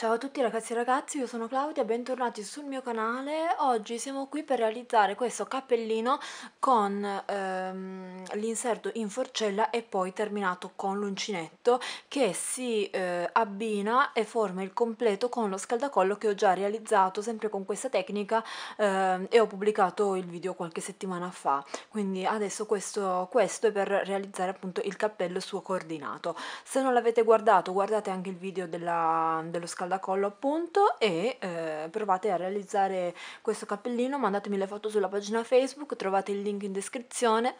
Ciao a tutti ragazzi e ragazzi, io sono Claudia, bentornati sul mio canale. Oggi siamo qui per realizzare questo cappellino con ehm, l'inserto in forcella e poi terminato con l'uncinetto che si eh, abbina e forma il completo con lo scaldacollo che ho già realizzato sempre con questa tecnica ehm, e ho pubblicato il video qualche settimana fa. Quindi adesso questo, questo è per realizzare appunto il cappello suo coordinato. Se non l'avete guardato, guardate anche il video della, dello scaldacollo da collo appunto e eh, provate a realizzare questo cappellino, mandatemi le foto sulla pagina Facebook, trovate il link in descrizione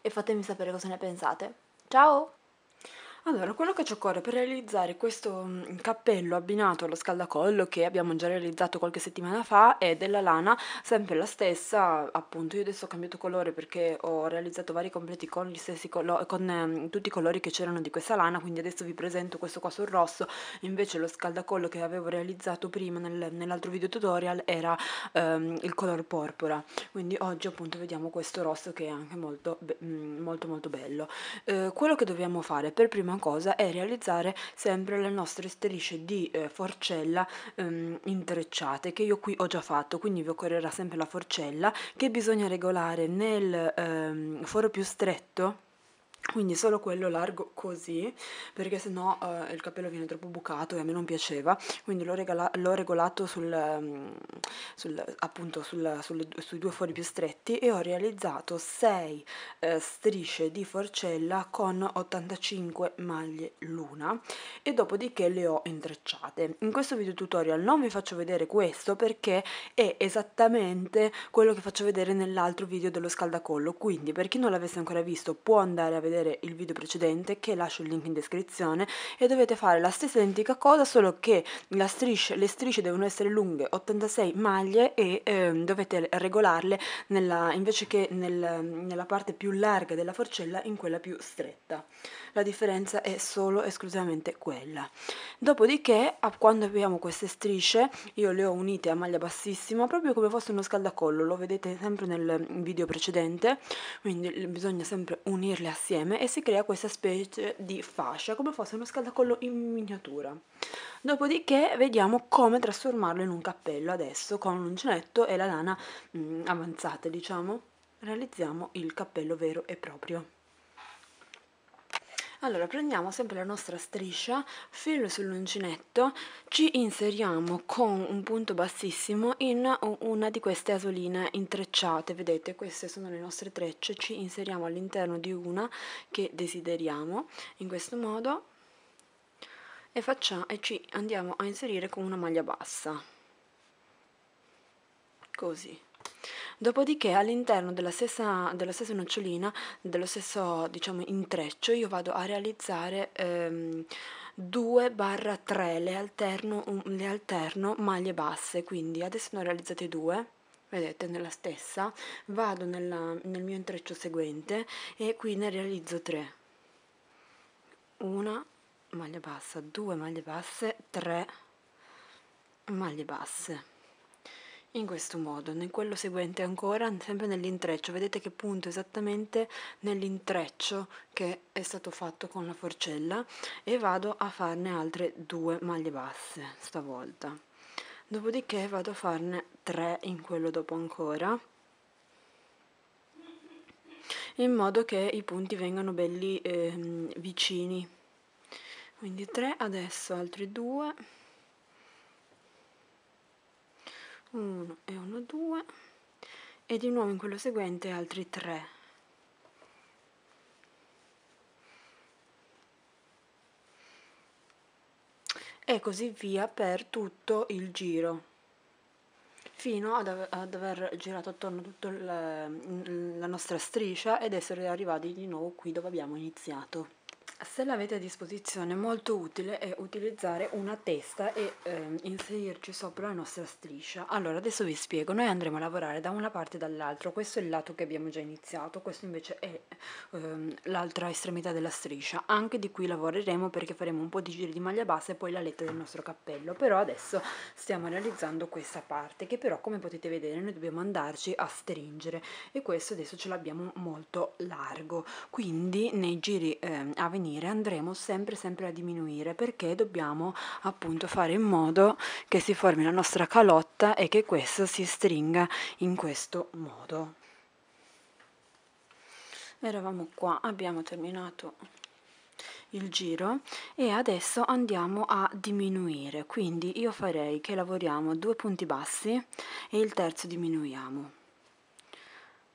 e fatemi sapere cosa ne pensate. Ciao! Allora, quello che ci occorre per realizzare questo mm, cappello abbinato allo scaldacollo che abbiamo già realizzato qualche settimana fa è della lana sempre la stessa, appunto io adesso ho cambiato colore perché ho realizzato vari completi con, con ehm, tutti i colori che c'erano di questa lana, quindi adesso vi presento questo qua sul rosso, invece lo scaldacollo che avevo realizzato prima nel, nell'altro video tutorial era ehm, il color porpora, quindi oggi appunto vediamo questo rosso che è anche molto, mm, molto molto bello. Eh, quello che dobbiamo fare per prima prima cosa è realizzare sempre le nostre strisce di eh, forcella ehm, intrecciate che io qui ho già fatto quindi vi occorrerà sempre la forcella che bisogna regolare nel ehm, foro più stretto quindi solo quello largo così perché sennò eh, il capello viene troppo bucato e a me non piaceva quindi l'ho, regala- l'ho regolato sul, mm, sul, appunto sul, sul, sui due fori più stretti e ho realizzato 6 eh, strisce di forcella con 85 maglie l'una e dopodiché le ho intrecciate in questo video tutorial non vi faccio vedere questo perché è esattamente quello che faccio vedere nell'altro video dello scaldacollo quindi per chi non l'avesse ancora visto può andare a vedere vedere il video precedente che lascio il link in descrizione e dovete fare la stessa identica cosa solo che striscia, le strisce devono essere lunghe 86 maglie e ehm, dovete regolarle nella, invece che nel, nella parte più larga della forcella in quella più stretta. La differenza è solo esclusivamente quella. Dopodiché quando abbiamo queste strisce io le ho unite a maglia bassissima proprio come fosse uno scaldacollo, lo vedete sempre nel video precedente, quindi bisogna sempre unirle assieme insieme e si crea questa specie di fascia come fosse uno scaldacollo in miniatura. Dopodiché vediamo come trasformarlo in un cappello adesso con l'uncinetto e la lana mh, mm, avanzata, diciamo. Realizziamo il cappello vero e proprio allora prendiamo sempre la nostra striscia filo sull'uncinetto ci inseriamo con un punto bassissimo in una di queste asoline intrecciate vedete queste sono le nostre trecce ci inseriamo all'interno di una che desideriamo in questo modo e, facciamo, e ci andiamo a inserire con una maglia bassa così Dopodiché all'interno della stessa, della stessa nocciolina, dello stesso diciamo, intreccio, io vado a realizzare ehm, 2-3, le alterno, le alterno maglie basse, quindi adesso ne ho realizzate due vedete nella stessa vado nella, nel mio intreccio seguente e qui ne realizzo 3 una maglia bassa 2 maglie basse 3 maglie basse in questo modo, in quello seguente ancora, sempre nell'intreccio, vedete che punto esattamente nell'intreccio che è stato fatto con la forcella e vado a farne altre due maglie basse stavolta. Dopodiché vado a farne tre in quello dopo ancora, in modo che i punti vengano belli eh, vicini. Quindi tre, adesso altri due. 1 e 1 2 e di nuovo in quello seguente altri 3 e così via per tutto il giro fino ad, ad aver girato attorno tutta la nostra striscia ed essere arrivati di nuovo qui dove abbiamo iniziato se l'avete a disposizione molto utile è eh, utilizzare una testa e ehm, inserirci sopra la nostra striscia allora adesso vi spiego noi andremo a lavorare da una parte e dall'altra questo è il lato che abbiamo già iniziato questo invece è ehm, l'altra estremità della striscia anche di qui lavoreremo perché faremo un po' di giri di maglia bassa e poi la letta del nostro cappello però adesso stiamo realizzando questa parte che però come potete vedere noi dobbiamo andarci a stringere e questo adesso ce l'abbiamo molto largo quindi nei giri ehm, a venire diminuire, andremo sempre sempre a diminuire perché dobbiamo appunto fare in modo che si formi la nostra calotta e che questa si stringa in questo modo. Eravamo qua, abbiamo terminato il giro e adesso andiamo a diminuire, quindi io farei che lavoriamo due punti bassi e il terzo diminuiamo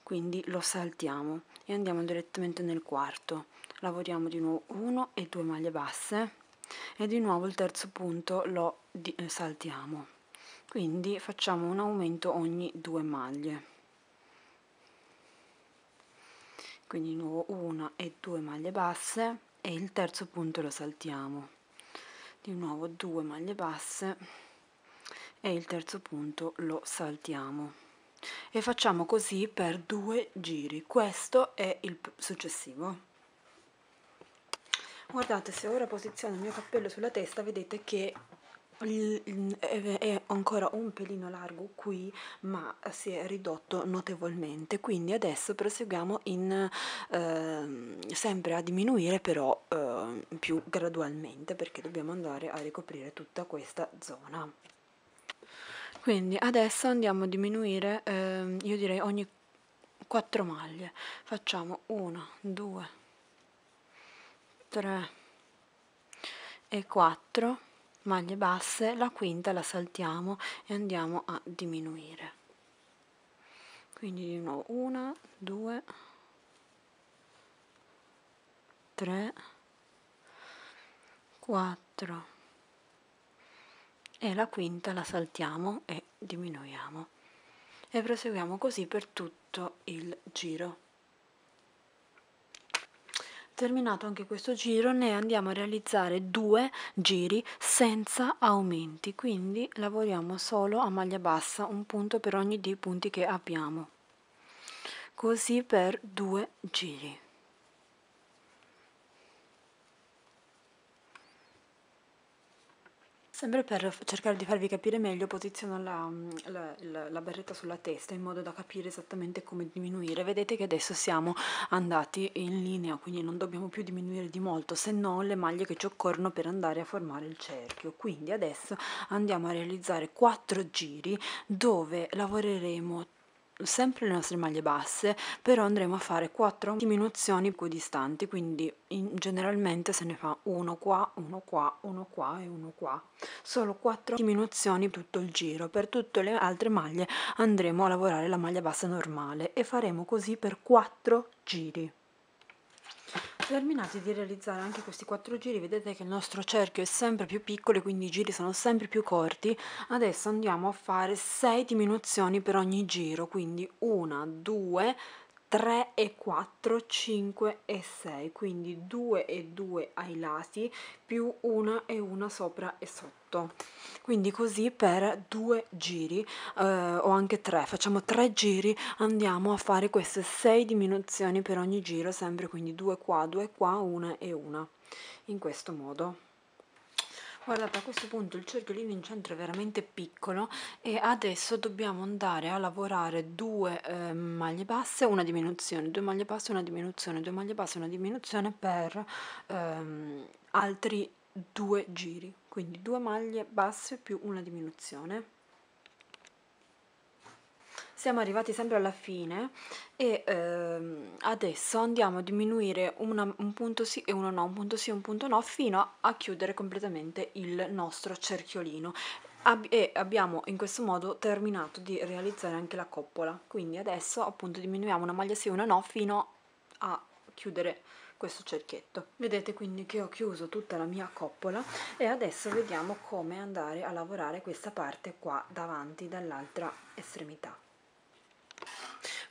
quindi lo saltiamo e andiamo direttamente nel quarto lavoriamo di nuovo 1 e 2 maglie basse e di nuovo il terzo punto lo eh, saltiamo quindi facciamo un aumento ogni due maglie quindi di nuovo 1 e 2 maglie basse e il terzo punto lo saltiamo di nuovo 2 maglie basse e il terzo punto lo saltiamo e facciamo così per due giri questo è il successivo guardate se ora posiziono il mio cappello sulla testa vedete che è ancora un pelino largo qui ma si è ridotto notevolmente quindi adesso proseguiamo in, eh, sempre a diminuire però eh, più gradualmente perché dobbiamo andare a ricoprire tutta questa zona quindi adesso andiamo a diminuire ehm, io direi ogni 4 maglie facciamo 1 2 3 e 4 maglie basse la quinta la saltiamo e andiamo a diminuire quindi di nuovo 1 2 3 4 e la quinta la saltiamo e diminuiamo e proseguiamo così per tutto il giro terminato anche questo giro ne andiamo a realizzare due giri senza aumenti quindi lavoriamo solo a maglia bassa un punto per ogni dei punti che abbiamo così per due giri Sempre per cercare di farvi capire meglio posiziono la, mhmm, la, la, la, barretta sulla testa in modo da capire esattamente come diminuire. Vedete che adesso siamo andati in linea, quindi non dobbiamo più diminuire di molto, se non le maglie che ci occorrono per andare a formare il cerchio. Quindi adesso andiamo a realizzare quattro giri dove lavoreremo sempre le nostre maglie basse, però andremo a fare quattro diminuzioni più distanti, quindi in, generalmente se ne fa uno qua, uno qua, uno qua e uno qua. Solo quattro diminuzioni tutto il giro, per tutte le altre maglie andremo a lavorare la maglia bassa normale e faremo così per quattro giri. Terminati di realizzare anche questi quattro giri vedete che il nostro cerchio è sempre più piccolo e quindi i giri sono sempre più corti adesso andiamo a fare 6 diminuzioni per ogni giro quindi 1 2 3 e 4 5 e 6 quindi 2 e 2 ai lati più 1 e 1 sopra e sotto sotto quindi così per due giri eh, o anche tre facciamo tre giri andiamo a fare queste sei diminuzioni per ogni giro sempre quindi due qua due qua una e una in questo modo guardate a questo punto il cerchiolino in centro è veramente piccolo e adesso dobbiamo andare a lavorare due eh, maglie basse una diminuzione due maglie basse una diminuzione due maglie basse una diminuzione per ehm, altri due giri quindi due maglie basse più una diminuzione siamo arrivati sempre alla fine e ehm, adesso andiamo a diminuire una, un punto sì e uno no, un punto sì e un punto no fino a chiudere completamente il nostro cerchiolino Ab e abbiamo in questo modo terminato di realizzare anche la coppola quindi adesso appunto diminuiamo una maglia sì e una no fino a chiudere questo cerchietto vedete quindi che ho chiuso tutta la mia coppola e adesso vediamo come andare a lavorare questa parte qua davanti dall'altra estremità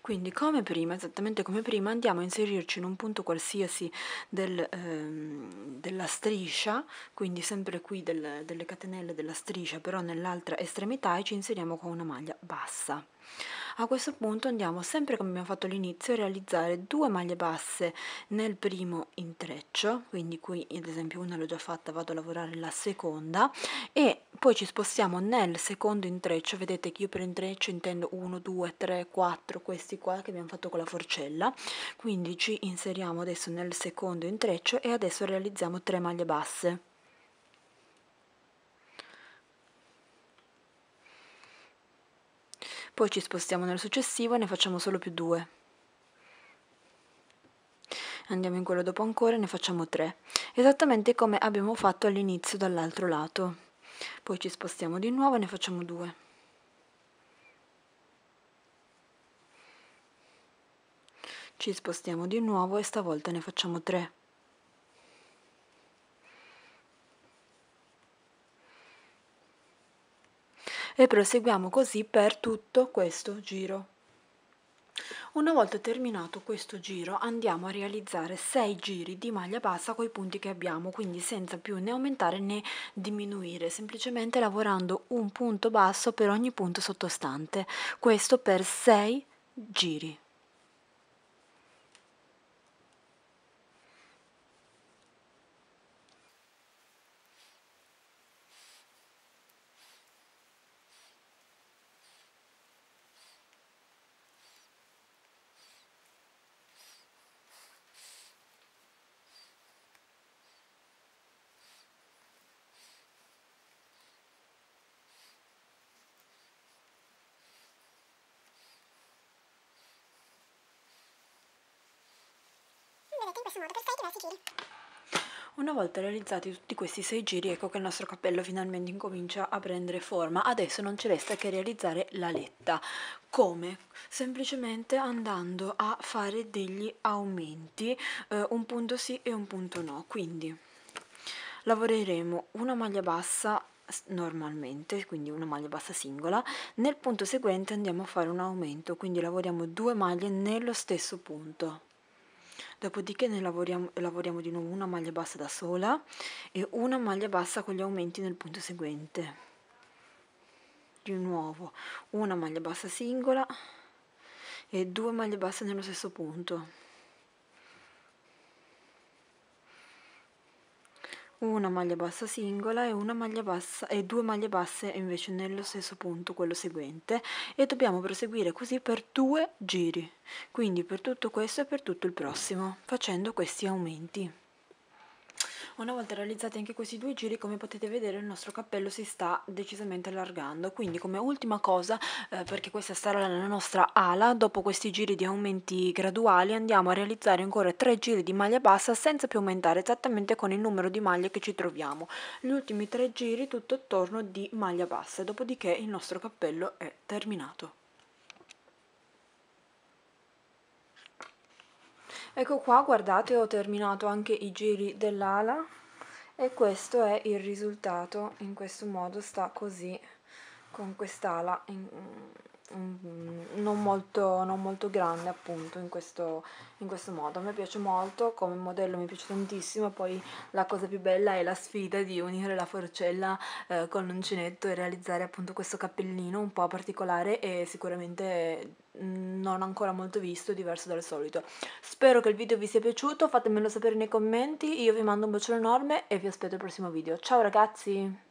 quindi come prima, esattamente come prima, andiamo a inserirci in un punto qualsiasi del, ehm, della striscia, quindi sempre qui del, delle catenelle della striscia, però nell'altra estremità e ci inseriamo con una maglia bassa. A questo punto andiamo sempre come abbiamo fatto all'inizio a realizzare due maglie basse nel primo intreccio, quindi qui ad esempio una l'ho già fatta, vado a lavorare la seconda e poi ci spostiamo nel secondo intreccio, vedete che io per intreccio intendo 1, 2, 3, 4, questi qua che abbiamo fatto con la forcella, quindi ci inseriamo adesso nel secondo intreccio e adesso realizziamo 3 maglie basse. Poi ci spostiamo nel successivo e ne facciamo solo più 2 andiamo in quello dopo ancora e ne facciamo 3 esattamente come abbiamo fatto all'inizio dall'altro lato poi ci spostiamo di nuovo e ne facciamo due ci spostiamo di nuovo e stavolta ne facciamo tre e proseguiamo così per tutto questo giro una volta terminato questo giro andiamo a realizzare 6 giri di maglia bassa con i punti che abbiamo, quindi senza più né aumentare né diminuire, semplicemente lavorando un punto basso per ogni punto sottostante, questo per 6 giri. vedrete in questo modo per 6 diversi giri. Una volta realizzati tutti questi sei giri ecco che il nostro cappello finalmente incomincia a prendere forma. Adesso non ci resta che realizzare l'aletta. Come? Semplicemente andando a fare degli aumenti, eh, un punto sì e un punto no. Quindi lavoreremo una maglia bassa normalmente, quindi una maglia bassa singola, nel punto seguente andiamo a fare un aumento, quindi lavoriamo due maglie nello stesso punto dopodiché ne lavoriamo, lavoriamo di nuovo una maglia bassa da sola e una maglia bassa con gli aumenti nel punto seguente di nuovo una maglia bassa singola e due maglie basse nello stesso punto una maglia bassa singola e, una maglia bassa, e due maglie basse invece nello stesso punto, quello seguente, e dobbiamo proseguire così per due giri, quindi per tutto questo e per tutto il prossimo, facendo questi aumenti. Una volta realizzati anche questi due giri come potete vedere il nostro cappello si sta decisamente allargando quindi come ultima cosa eh, perché questa sarà la nostra ala dopo questi giri di aumenti graduali andiamo a realizzare ancora tre giri di maglia bassa senza più aumentare esattamente con il numero di maglie che ci troviamo gli ultimi tre giri tutto attorno di maglia bassa dopodiché il nostro cappello è terminato ecco qua guardate ho terminato anche i giri dell'ala e questo è il risultato in questo modo sta così con quest'ala Mm-hmm. non molto, non molto grande appunto in questo, in questo modo a me piace molto come modello mi piace tantissimo poi la cosa più bella è la sfida di unire la forcella eh, con l'uncinetto e realizzare appunto questo cappellino un po' particolare e sicuramente mm, non ancora molto visto diverso dal solito spero che il video vi sia piaciuto fatemelo sapere nei commenti io vi mando un bacione enorme e vi aspetto al prossimo video ciao ragazzi